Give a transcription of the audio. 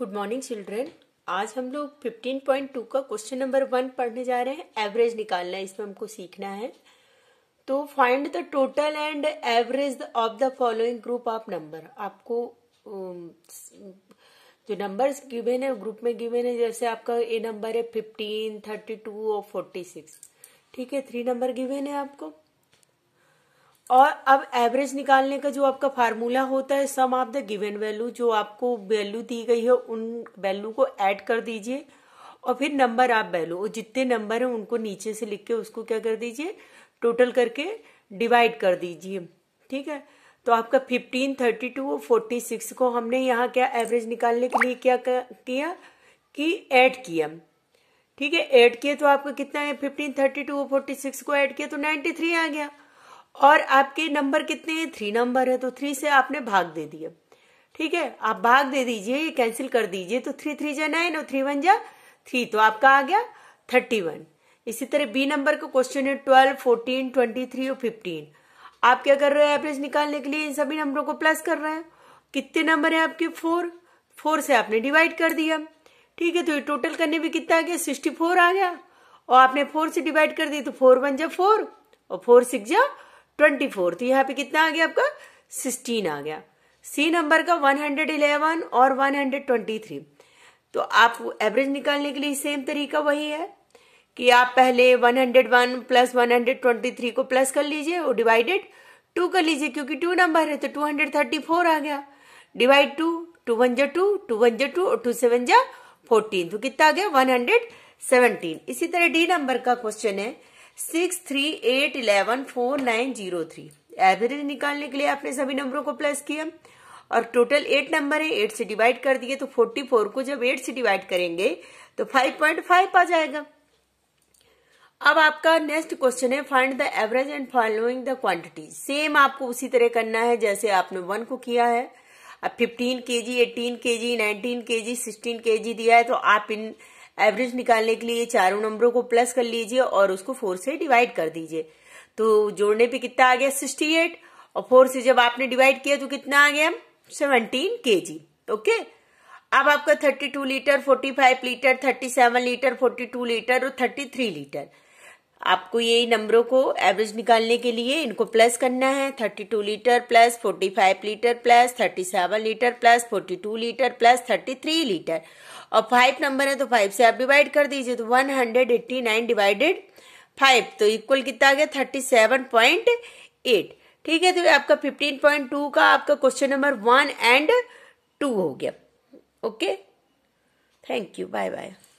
good morning children आज हम लोग 15.2 का क्वेश्चन नंबर वन पढ़ने जा रहे हैं एवरेज निकालना है इसमें हमको सीखना है तो find the total and average of the following group of number आपको um, जो नंबर्स गिवेन है ग्रुप में गिवेन है जैसे आपका ए नंबर है फिफ्टीन थर्टी टू और फोर्टी सिक्स ठीक है थ्री नंबर गिवेन है आपको और अब एवरेज निकालने का जो आपका फार्मूला होता है sum of the given value जो आपको वैल्यू दी गई है उन वैल्यू को ऐड कर दीजिए और फिर नंबर आप वैल्यू और जितने नंबर हैं उनको नीचे से लिख के उसको क्या कर दीजिए टोटल करके डिवाइड कर दीजिए ठीक है तो आपका फिफ्टीन थर्टी टू और फोर्टी सिक्स को हमने यहाँ क्या एवरेज निकालने के लिए क्या किया कि ऐड किया ठीक है ऐड किया तो आपका कितना है फिफ्टीन थर्टी टू और फोर्टी सिक्स को ऐड किया तो नाइन्टी थ्री आ गया और आपके नंबर कितने हैं थ्री नंबर है तो थ्री से आपने भाग दे दिया ठीक है आप भाग दे दीजिए ये कैंसिल कर दीजिए तो थ्री थ्री जा नाइन और थ्री वन जा थ्री तो आपका आ गया थर्टी वन इसी तरह बी नंबर का क्वेश्चन है ट्वेल्व फोर्टीन ट्वेंटी थ्री और फिफ्टीन आप क्या कर रहे हैं एवरेज निकालने के लिए इन सभी नंबरों को प्लस कर रहे हैं कितने नंबर है आपके फोर फोर से आपने डिवाइड कर दिया ठीक है तो ये टोटल करने में कितना आ गया सिक्सटी फोर आ गया और आपने फोर से डिवाइड कर दी तो फोर वन जा फोर और फोर सिक्स जा ट्वेंटी फोर तो यहाँ पे कितना आ गया आपका सिक्सटीन आ गया सी नंबर का वन हंड्रेड इलेवन और वन हंड्रेड ट्वेंटी थ्री तो आप एवरेज निकालने के लिए सेम तरीका वही है कि आप पहले one hundred one plus one hundred twenty three को प्लस कर लीजिए और डिवाइडेड टू कर लीजिए क्योंकि टू नंबर है तो टू हंड्रेड थर्टी फोर आ गया डिवाइड टू टू वन जा टू टू वन जा टू और टू सेवन जा फोर्टीन तो कितना आ गया वन हंड्रेड सेवनटीन इसी तरह डी नंबर का क्वेश्चन है six three eight eleven four nine zero three average निकालने के लिए आपने सभी नंबरों को प्लस किया और टोटल एट नंबर है एट से डिवाइड कर दिए तो फोर्टी फोर को जब एट से डिवाइड करेंगे तो फाइव पॉइंट फाइव आ जाएगा अब आपका नेक्स्ट क्वेश्चन है find the average and following the quantity same आपको उसी तरह करना है जैसे आपने वन को किया है अब फिफ्टीन के जी एटीन के जी नाइनटीन के जी सिक्सटीन के जी दिया है तो आप इन एवरेज निकालने के लिए चारों नंबरों को प्लस कर लीजिए और उसको फोर से डिवाइड कर दीजिए तो जोड़ने पे कितना आ गया सिक्सटी एट और फोर से जब आपने डिवाइड किया तो कितना आ गया सेवनटीन के जी ओके अब आपका thirty two litre forty five litre thirty seven litre forty two litre और थर्टी थ्री लीटर आपको ये नंबरों को एवरेज निकालने के लिए इनको प्लस करना है 32 litre plus 45 litre plus 37 litre plus 42 litre plus 33 litre और फाइव नंबर है तो फाइव से आप डिवाइड कर दीजिए तो 189 डिवाइडेड फाइव तो इक्वल कितना आ गया 37.8 ठीक है तो आपका 15.2 का आपका question number one and two हो गया okay thank you bye bye